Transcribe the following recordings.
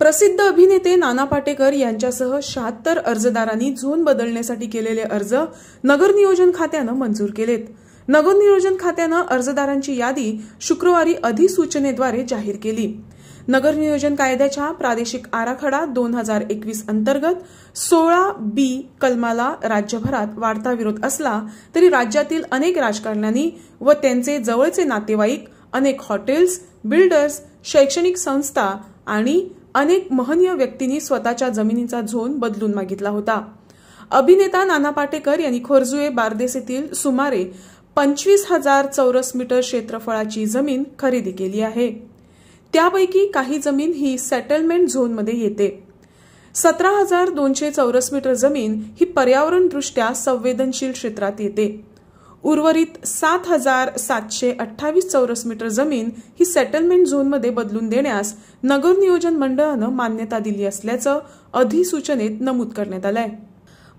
प्रसिद्ध अभिनेते नाना पाटेकर यांच्यासह शहात्तर अर्जदारांनी झोन बदलण्यासाठी केलेले अर्ज नगर नियोजन खात्यानं मंजूर केलेत नगर नियोजन खात्यानं अर्जदारांची यादी शुक्रवारी अधिसूचनेद्वारे जाहीर केली नगर नियोजन कायद्याच्या प्रादेशिक आराखडा दोन हजार एकवीस अंतर्गत सोळा बी कलमाला राज्यभरात वाढता विरोध असला तरी राज्यातील अनेक राजकारण्यांनी व त्यांचे जवळचे नातेवाईक अनेक हॉटेल्स बिल्डर्स शैक्षणिक संस्था आणि अनेक महनीय व्यक्तींनी स्वतःच्या जमिनीचा झोन बदलून मागितला होता अभिनेता नाना पाटेकर यांनी खोरजुए बारदेस येथील सुमारे पंचवीस हजार चौरस मीटर क्षेत्रफळाची जमीन खरेदी केली आहे त्यापैकी काही जमीन ही सेटलमेंट झोनमध्ये येते सतरा हजार दोनशे चौरस मीटर जमीन ही पर्यावरणदृष्ट्या संवेदनशील क्षेत्रात येते उर्वरित सात हजार सातशे अठ्ठावीस चौरस मीटर जमीन ही सेटलमेंट झोनमध्ये बदलून देण्यास नगर नियोजन मंडळानं मान्यता दिली असल्याचं अधिसूचनेत नमूद करण्यात आलंय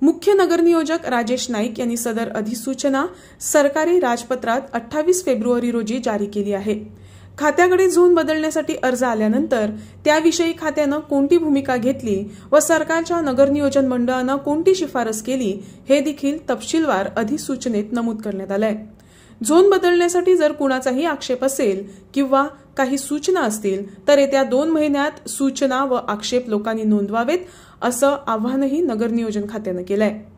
मुख्य नगरनियोजक राजेश नाईक यांनी सदर अधिसूचना सरकारी राजपत्रात अठ्ठावीस फेब्रुवारी रोजी जारी केली आहे खात्याकडे झोन बदलण्यासाठी अर्ज आल्यानंतर त्याविषयी खात्यानं कोणती भूमिका घेतली व सरकारच्या नगर नियोजन मंडळानं कोणती शिफारस केली हे देखील तपशीलवार अधिसूचनेत नमूद करण्यात आलंय झोन बदलण्यासाठी जर कुणाचाही आक्षेप असेल किंवा काही सूचना असतील तर येत्या दोन महिन्यात सूचना व आक्षेप लोकांनी नोंदवावेत असं आवाहनही नगर नियोजन खात्यानं आहे